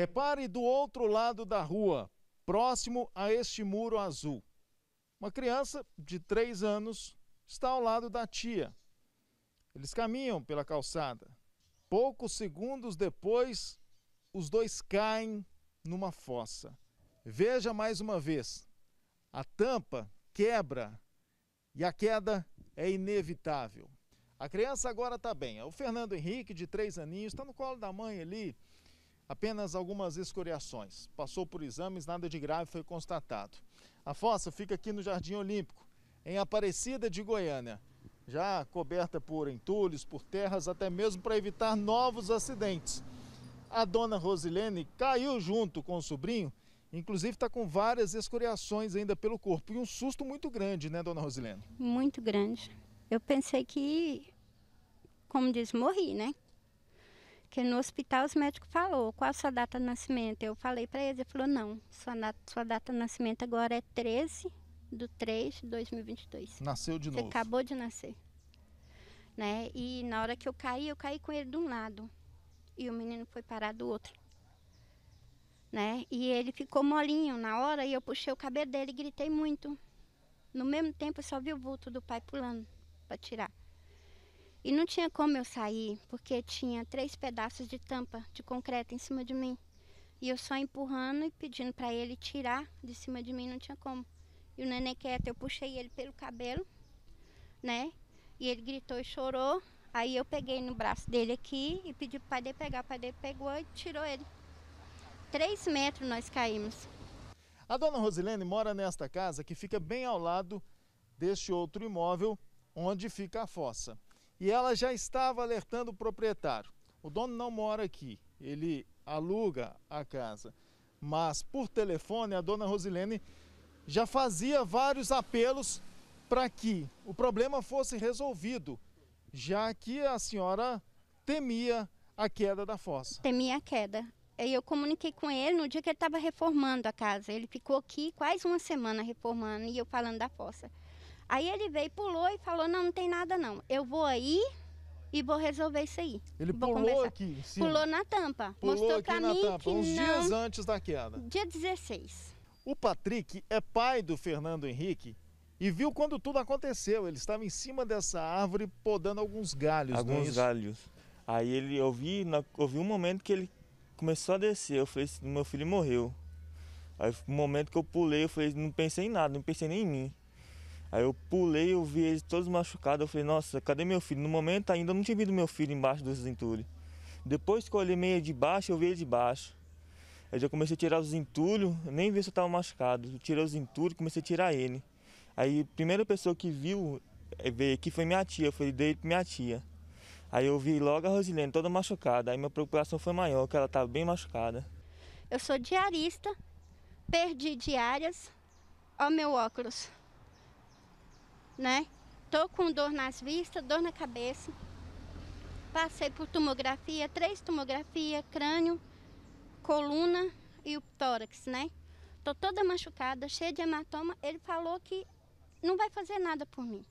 Repare do outro lado da rua, próximo a este muro azul. Uma criança de 3 anos está ao lado da tia. Eles caminham pela calçada. Poucos segundos depois, os dois caem numa fossa. Veja mais uma vez: a tampa quebra e a queda é inevitável. A criança agora está bem. O Fernando Henrique, de três aninhos, está no colo da mãe ali apenas algumas escoriações. Passou por exames, nada de grave foi constatado. A fossa fica aqui no Jardim Olímpico, em Aparecida de Goiânia, já coberta por entulhos, por terras, até mesmo para evitar novos acidentes. A dona Rosilene caiu junto com o sobrinho, inclusive está com várias escoriações ainda pelo corpo e um susto muito grande, né, dona Rosilene? Muito grande. Eu pensei que, como diz, morri, né? que no hospital os médicos falou qual a sua data de nascimento. Eu falei para eles, ele falou, não, sua data, sua data de nascimento agora é 13 do 3 de 2022. Nasceu de Você novo. acabou de nascer. Né? E na hora que eu caí, eu caí com ele de um lado. E o menino foi parar do outro. Né? E ele ficou molinho na hora e eu puxei o cabelo dele e gritei muito. No mesmo tempo, eu só vi o vulto do pai pulando para tirar. E não tinha como eu sair, porque tinha três pedaços de tampa de concreto em cima de mim. E eu só empurrando e pedindo para ele tirar de cima de mim, não tinha como. E o neném quieto, eu puxei ele pelo cabelo, né? E ele gritou e chorou. Aí eu peguei no braço dele aqui e pedi para pai dele pegar. O pai dele pegou e tirou ele. Três metros nós caímos. A dona Rosilene mora nesta casa que fica bem ao lado deste outro imóvel onde fica a fossa e ela já estava alertando o proprietário. O dono não mora aqui, ele aluga a casa. Mas por telefone, a dona Rosilene já fazia vários apelos para que o problema fosse resolvido, já que a senhora temia a queda da fossa. Temia a queda. Eu comuniquei com ele no dia que ele estava reformando a casa. Ele ficou aqui quase uma semana reformando e eu falando da fossa. Aí ele veio, pulou e falou: Não, não tem nada não. Eu vou aí e vou resolver isso aí. Ele vou pulou conversar. aqui em cima. Pulou na tampa. Pulou mostrou para mim tampa, que uns não... dias antes da queda. Dia 16. O Patrick é pai do Fernando Henrique e viu quando tudo aconteceu. Ele estava em cima dessa árvore podando alguns galhos. É alguns galhos. Aí ele, eu vi, eu vi um momento que ele começou a descer. Eu falei: Meu filho morreu. Aí no momento que eu pulei, eu falei: Não pensei em nada, não pensei nem em mim. Aí eu pulei, eu vi eles todos machucados. Eu falei, nossa, cadê meu filho? No momento ainda eu não tinha visto meu filho embaixo dos entulhos. Depois que eu olhei meio de baixo, eu vi ele de baixo. Aí já comecei a tirar os entulhos, nem vi se eu estava machucado. Eu tirei os entulhos, comecei a tirar ele. Aí a primeira pessoa que viu, eh, veio aqui foi minha tia, eu falei, dei ele pra minha tia. Aí eu vi logo a Rosilene toda machucada, aí minha preocupação foi maior, que ela estava bem machucada. Eu sou diarista, perdi diárias, ó meu óculos né? Tô com dor nas vistas, dor na cabeça. Passei por tomografia, três tomografia, crânio, coluna e o tórax, né? Tô toda machucada, cheia de hematoma. Ele falou que não vai fazer nada por mim.